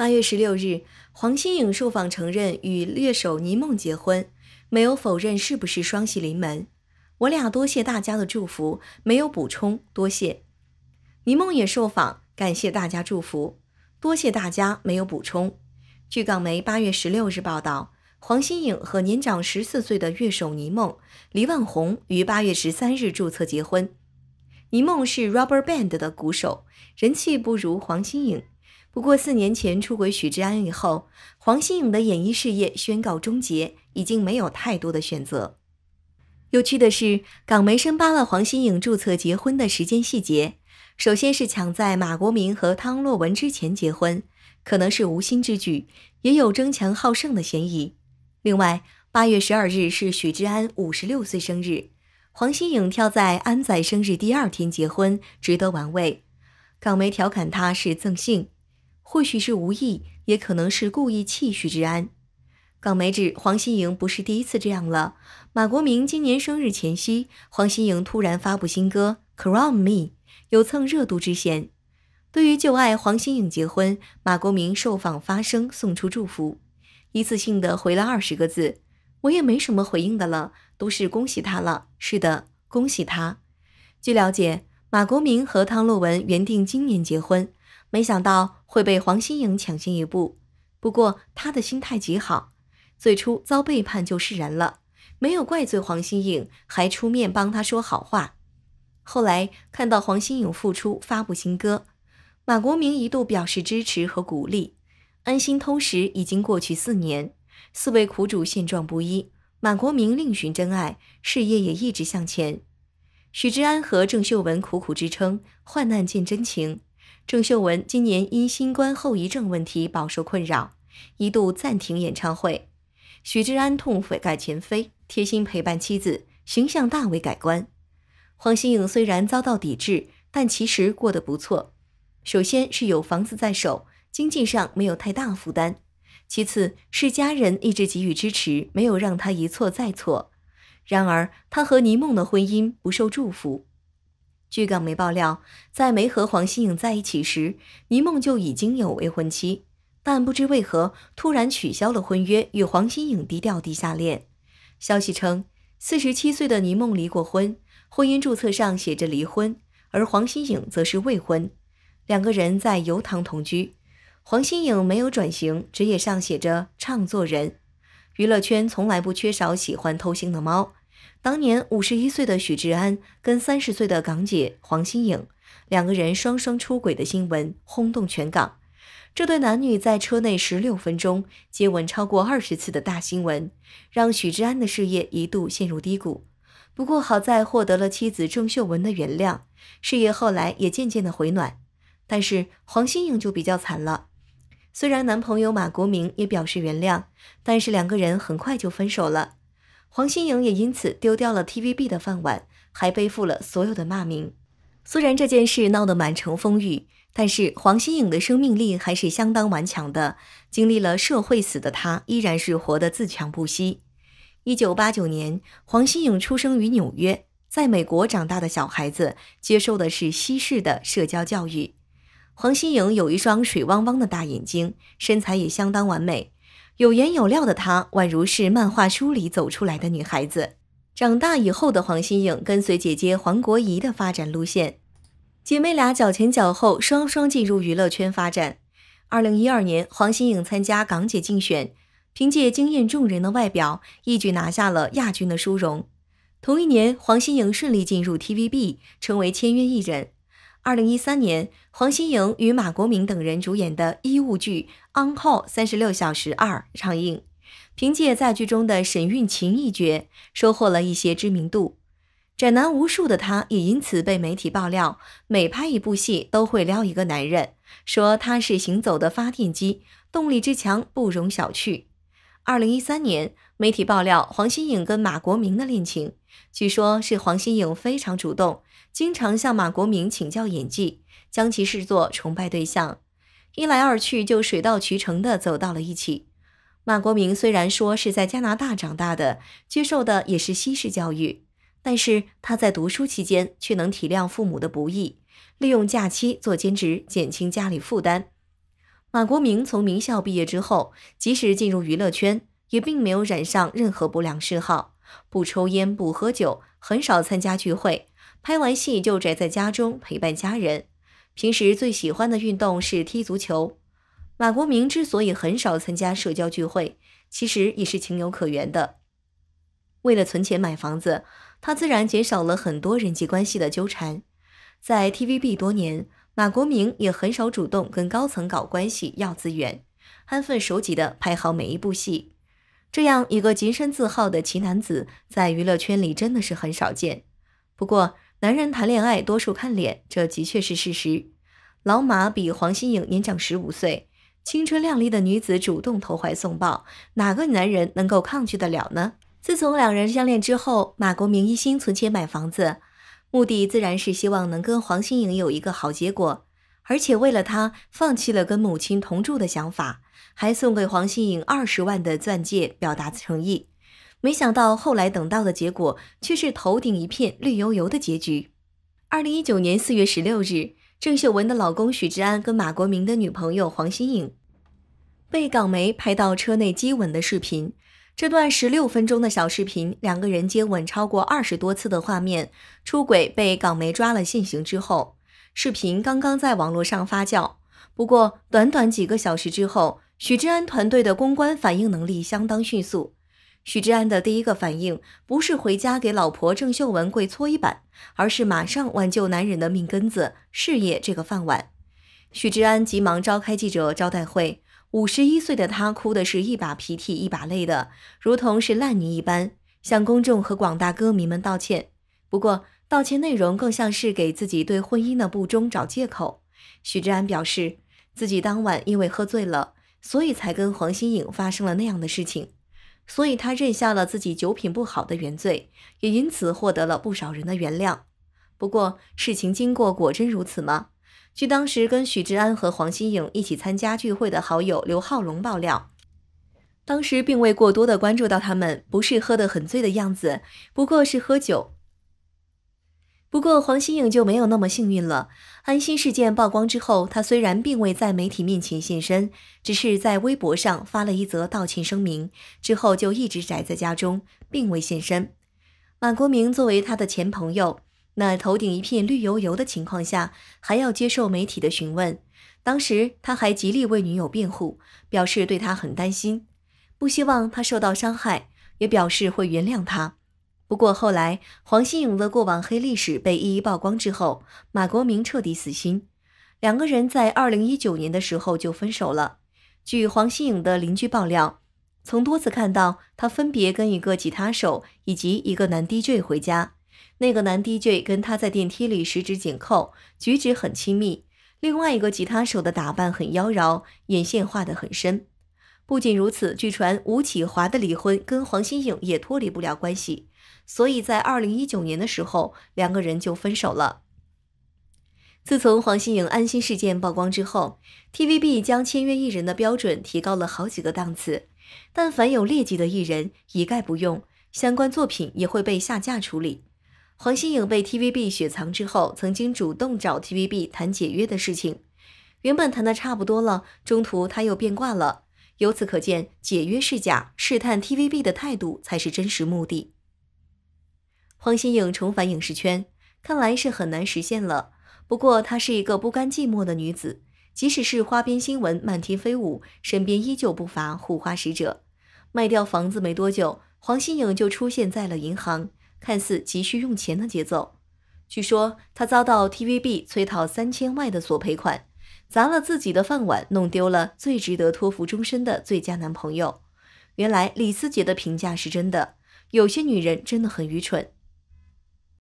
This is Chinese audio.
八月十六日，黄心颖受访承认与乐手尼梦结婚，没有否认是不是双喜临门。我俩多谢大家的祝福，没有补充，多谢。尼梦也受访，感谢大家祝福，多谢大家，没有补充。据港媒八月十六日报道，黄心颖和年长十四岁的乐手尼梦黎万红于八月十三日注册结婚。尼梦是 Rubber Band 的鼓手，人气不如黄心颖。不过四年前出轨许志安以后，黄心颖的演艺事业宣告终结，已经没有太多的选择。有趣的是，港媒深扒了黄心颖注册结婚的时间细节，首先是抢在马国明和汤洛雯之前结婚，可能是无心之举，也有争强好胜的嫌疑。另外，八月十二日是许志安五十六岁生日，黄心颖挑在安仔生日第二天结婚，值得玩味。港媒调侃他是赠性。或许是无意，也可能是故意气许志安。港媒指黄心莹不是第一次这样了。马国明今年生日前夕，黄心颖突然发布新歌《Crown Me》，有蹭热度之嫌。对于旧爱黄心颖结婚，马国明受访发声送出祝福，一次性的回了二十个字：“我也没什么回应的了，都是恭喜他了。是的，恭喜他。”据了解，马国明和汤洛雯原定今年结婚。没想到会被黄心颖抢先一步，不过他的心态极好，最初遭背叛就释然了，没有怪罪黄心颖，还出面帮她说好话。后来看到黄心颖复出发布新歌，马国明一度表示支持和鼓励。安心偷食已经过去四年，四位苦主现状不一，马国明另寻真爱，事业也一直向前。许志安和郑秀文苦苦支撑，患难见真情。郑秀文今年因新冠后遗症问题饱受困扰，一度暂停演唱会。许志安痛悔改前非，贴心陪伴妻子，形象大为改观。黄心颖虽然遭到抵制，但其实过得不错。首先是有房子在手，经济上没有太大负担；其次，是家人一直给予支持，没有让她一错再错。然而，她和倪梦的婚姻不受祝福。据港媒爆料，在梅和黄心颖在一起时，倪梦就已经有未婚妻，但不知为何突然取消了婚约，与黄心颖低调地下恋。消息称，四十七岁的倪梦离过婚，婚姻注册上写着离婚，而黄心颖则是未婚，两个人在油塘同居。黄心颖没有转型，职业上写着唱作人。娱乐圈从来不缺少喜欢偷腥的猫。当年五十一岁的许志安跟三十岁的港姐黄心颖，两个人双双出轨的新闻轰动全港。这对男女在车内十六分钟接吻超过二十次的大新闻，让许志安的事业一度陷入低谷。不过好在获得了妻子郑秀文的原谅，事业后来也渐渐的回暖。但是黄心颖就比较惨了，虽然男朋友马国明也表示原谅，但是两个人很快就分手了。黄心颖也因此丢掉了 TVB 的饭碗，还背负了所有的骂名。虽然这件事闹得满城风雨，但是黄心颖的生命力还是相当顽强的。经历了社会死的她，依然是活得自强不息。一九八九年，黄心颖出生于纽约，在美国长大的小孩子接受的是西式的社交教育。黄心颖有一双水汪汪的大眼睛，身材也相当完美。有颜有料的她，宛如是漫画书里走出来的女孩子。长大以后的黄心颖，跟随姐姐黄国仪的发展路线，姐妹俩脚前脚后，双双进入娱乐圈发展。二零一二年，黄心颖参加港姐竞选，凭借惊艳众人的外表，一举拿下了亚军的殊荣。同一年，黄心颖顺利进入 TVB，成为签约艺人。二零一三年，黄心颖与马国明等人主演的医务剧《On Call 三十六小时二》上映，凭借在剧中的沈韵琴一角，收获了一些知名度。宅男无数的她，也因此被媒体爆料，每拍一部戏都会撩一个男人，说他是行走的发电机，动力之强不容小觑。二零一三年，媒体爆料黄心颖跟马国明的恋情，据说是黄心颖非常主动。经常向马国明请教演技，将其视作崇拜对象，一来二去就水到渠成的走到了一起。马国明虽然说是在加拿大长大的，接受的也是西式教育，但是他在读书期间却能体谅父母的不易，利用假期做兼职减轻家里负担。马国明从名校毕业之后，即使进入娱乐圈，也并没有染上任何不良嗜好，不抽烟不喝酒，很少参加聚会。拍完戏就宅在家中陪伴家人，平时最喜欢的运动是踢足球。马国明之所以很少参加社交聚会，其实也是情有可原的。为了存钱买房子，他自然减少了很多人际关系的纠缠。在 TVB 多年，马国明也很少主动跟高层搞关系要资源，安分守己的拍好每一部戏。这样一个洁身自好的奇男子，在娱乐圈里真的是很少见。不过，男人谈恋爱多数看脸，这的确是事实。老马比黄心颖年长十五岁，青春靓丽的女子主动投怀送抱，哪个男人能够抗拒得了呢？自从两人相恋之后，马国明一心存钱买房子，目的自然是希望能跟黄心颖有一个好结果，而且为了她，放弃了跟母亲同住的想法，还送给黄心颖二十万的钻戒表达诚意。没想到后来等到的结果却是头顶一片绿油油的结局。二零一九年四月十六日，郑秀文的老公许志安跟马国明的女朋友黄心颖被港媒拍到车内接吻的视频。这段十六分钟的小视频，两个人接吻超过二十多次的画面，出轨被港媒抓了现行之后，视频刚刚在网络上发酵，不过短短几个小时之后，许志安团队的公关反应能力相当迅速。许志安的第一个反应不是回家给老婆郑秀文跪搓衣板，而是马上挽救男人的命根子——事业这个饭碗。许志安急忙召开记者招待会，五十一岁的他哭的是一把鼻涕一把泪的，如同是烂泥一般，向公众和广大歌迷们道歉。不过，道歉内容更像是给自己对婚姻的不忠找借口。许志安表示，自己当晚因为喝醉了，所以才跟黄心颖发生了那样的事情。所以，他认下了自己酒品不好的原罪，也因此获得了不少人的原谅。不过，事情经过果真如此吗？据当时跟许志安和黄心颖一起参加聚会的好友刘浩龙爆料，当时并未过多的关注到他们，不是喝得很醉的样子，不过是喝酒。不过黄心颖就没有那么幸运了。安心事件曝光之后，她虽然并未在媒体面前现身，只是在微博上发了一则道歉声明，之后就一直宅在家中，并未现身。马国明作为她的前朋友，那头顶一片绿油油的情况下，还要接受媒体的询问。当时他还极力为女友辩护，表示对她很担心，不希望她受到伤害，也表示会原谅她。不过后来，黄心颖的过往黑历史被一一曝光之后，马国明彻底死心，两个人在二零一九年的时候就分手了。据黄心颖的邻居爆料，曾多次看到她分别跟一个吉他手以及一个男 DJ 回家。那个男 DJ 跟他在电梯里十指紧扣，举止很亲密。另外一个吉他手的打扮很妖娆，眼线画得很深。不仅如此，据传吴启华的离婚跟黄心颖也脱离不了关系。所以在二零一九年的时候，两个人就分手了。自从黄心颖安心事件曝光之后，TVB 将签约艺人的标准提高了好几个档次，但凡有劣迹的艺人一概不用，相关作品也会被下架处理。黄心颖被 TVB 雪藏之后，曾经主动找 TVB 谈解约的事情，原本谈的差不多了，中途他又变卦了。由此可见，解约是假，试探 TVB 的态度才是真实目的。黄心颖重返影视圈，看来是很难实现了。不过她是一个不甘寂寞的女子，即使是花边新闻漫天飞舞，身边依旧不乏护花使者。卖掉房子没多久，黄心颖就出现在了银行，看似急需用钱的节奏。据说她遭到 TVB 催讨三千万的索赔款，砸了自己的饭碗，弄丢了最值得托付终身的最佳男朋友。原来李思捷的评价是真的，有些女人真的很愚蠢。